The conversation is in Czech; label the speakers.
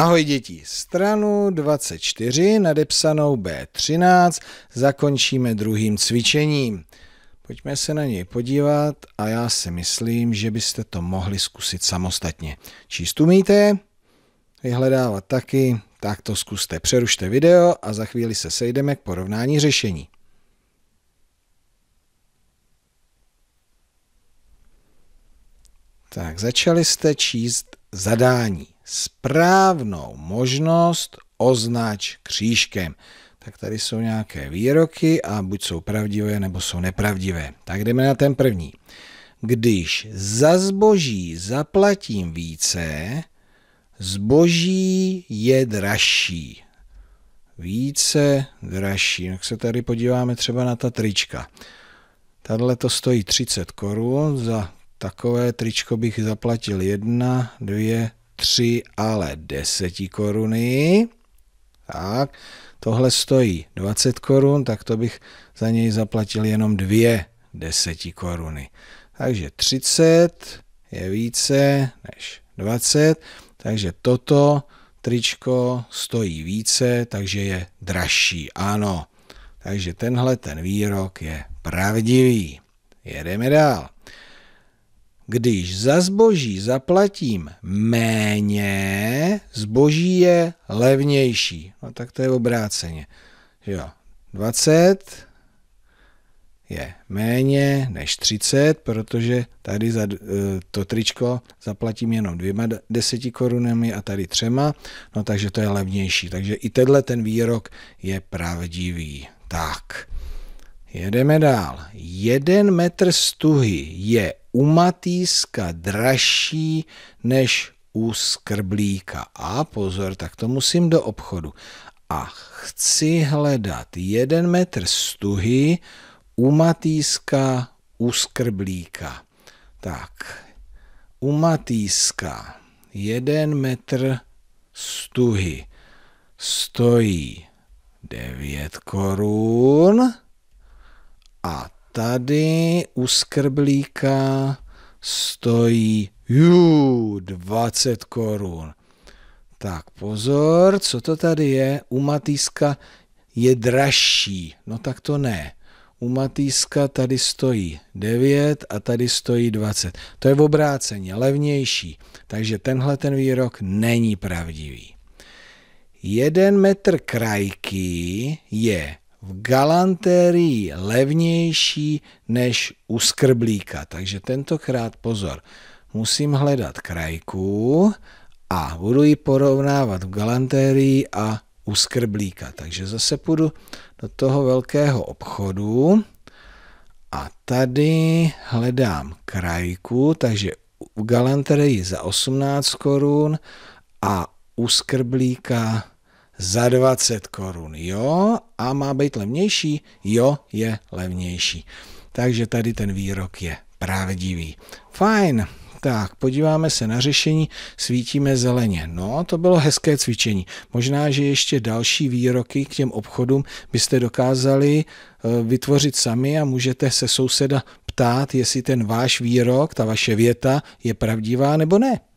Speaker 1: Ahoj děti, stranu 24 nadepsanou B13 zakončíme druhým cvičením. Pojďme se na něj podívat a já si myslím, že byste to mohli zkusit samostatně. Číst umíte, vyhledávat taky, tak to zkuste. Přerušte video a za chvíli se sejdeme k porovnání řešení. Tak, začali jste číst zadání správnou možnost označ křížkem. Tak tady jsou nějaké výroky a buď jsou pravdivé, nebo jsou nepravdivé. Tak jdeme na ten první. Když za zboží zaplatím více, zboží je dražší. Více dražší. Tak se tady podíváme třeba na ta trička. Tadle to stojí 30 korun, za takové tričko bych zaplatil 1, 2, 3, ale 10 koruny. Tak, tohle stojí 20 korun, tak to bych za něj zaplatil jenom 2 deseti koruny. Takže 30 je více než 20, takže toto tričko stojí více, takže je dražší. Ano, takže tenhle ten výrok je pravdivý. Jedeme dál. Když za zboží zaplatím méně, zboží je levnější. No tak to je obráceně. Jo, 20 je méně než 30, protože tady za eh, to tričko zaplatím jenom dvěma deseti korunami a tady třema, no takže to je levnější. Takže i tenhle ten výrok je pravdivý. Tak. Jedeme dál. Jeden metr stuhy je u Matýska dražší než u skrblíka. A pozor, tak to musím do obchodu. A chci hledat jeden metr stuhy u Matýska u skrblíka. Tak, u Matýska jeden metr stuhy stojí 9 korun. A tady u skrblíka stojí ju, 20 korun. Tak pozor, co to tady je? U Matýska je dražší. No tak to ne. U Matýska tady stojí 9 a tady stojí 20. To je v obráceně, levnější. Takže tenhle ten výrok není pravdivý. Jeden metr krajky je v galantérii levnější než u skrblíka. Takže tentokrát pozor, musím hledat krajku a budu ji porovnávat v galantérii a u skrblíka. Takže zase půjdu do toho velkého obchodu a tady hledám krajku, takže v galanterii za 18 korun a u skrblíka za 20 korun, jo, a má být levnější, jo, je levnější. Takže tady ten výrok je pravdivý. Fajn, tak, podíváme se na řešení, svítíme zeleně. No, to bylo hezké cvičení. Možná, že ještě další výroky k těm obchodům byste dokázali eh, vytvořit sami a můžete se souseda ptát, jestli ten váš výrok, ta vaše věta je pravdivá nebo ne.